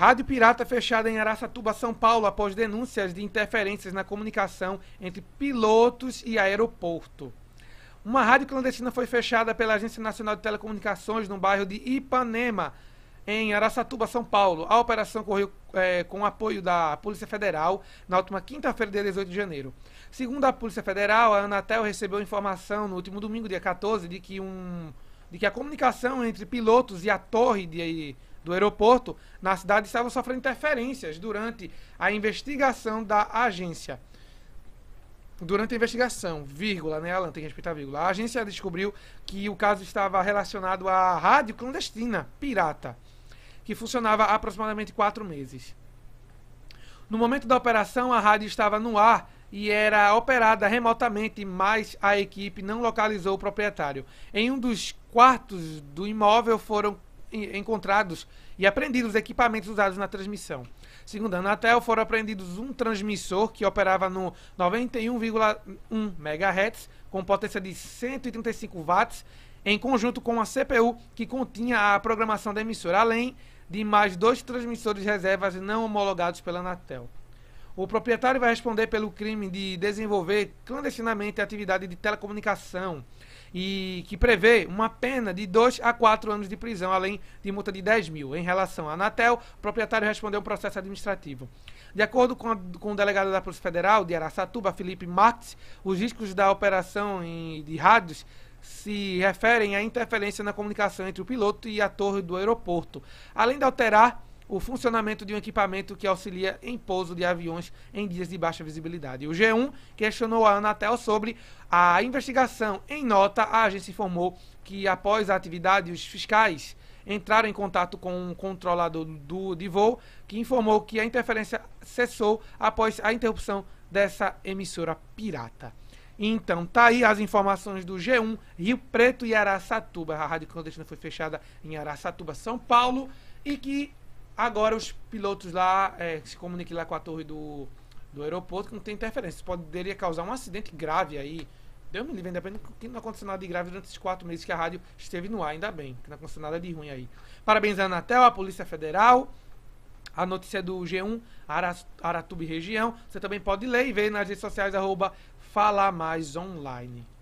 Rádio Pirata fechada em Araçatuba, São Paulo, após denúncias de interferências na comunicação entre pilotos e aeroporto. Uma rádio clandestina foi fechada pela Agência Nacional de Telecomunicações no bairro de Ipanema, em Araçatuba, São Paulo. A operação ocorreu é, com apoio da Polícia Federal na última quinta-feira, dia 18 de janeiro. Segundo a Polícia Federal, a Anatel recebeu informação no último domingo, dia 14, de que, um, de que a comunicação entre pilotos e a torre de do aeroporto, na cidade estavam sofrendo interferências durante a investigação da agência. Durante a investigação, vírgula, né, Alan? Tem que respeitar a vírgula. A agência descobriu que o caso estava relacionado à rádio clandestina, pirata, que funcionava há aproximadamente quatro meses. No momento da operação, a rádio estava no ar e era operada remotamente, mas a equipe não localizou o proprietário. Em um dos quartos do imóvel foram encontrados e apreendidos equipamentos usados na transmissão. Segundo a Anatel, foram apreendidos um transmissor que operava no 91,1 MHz, com potência de 135 watts, em conjunto com a CPU que continha a programação da emissora, além de mais dois transmissores reservas não homologados pela Anatel. O proprietário vai responder pelo crime de desenvolver clandestinamente a atividade de telecomunicação e que prevê uma pena de 2 a 4 anos de prisão, além de multa de 10 mil. Em relação à Anatel, o proprietário respondeu um processo administrativo. De acordo com, a, com o delegado da Polícia Federal de Araçatuba, Felipe Marques, os riscos da operação em, de rádios se referem à interferência na comunicação entre o piloto e a torre do aeroporto, além de alterar o funcionamento de um equipamento que auxilia em pouso de aviões em dias de baixa visibilidade. O G1 questionou a Anatel sobre a investigação. Em nota, a agência informou que após a atividade, os fiscais entraram em contato com um controlador do, de voo que informou que a interferência cessou após a interrupção dessa emissora pirata. Então, tá aí as informações do G1, Rio Preto e Araçatuba. A Rádio Clandestina foi fechada em Araçatuba, São Paulo, e que Agora os pilotos lá é, se comuniquem lá com a torre do, do aeroporto que não tem interferência. Isso poderia causar um acidente grave aí. Deus me livre, independente que não aconteceu nada de grave durante esses quatro meses que a rádio esteve no ar, ainda bem, que não aconteceu nada de ruim aí. Parabéns à Anatel, a Polícia Federal. A notícia do G1, Aratuba região. Você também pode ler e ver nas redes sociais, arroba Falar Mais Online.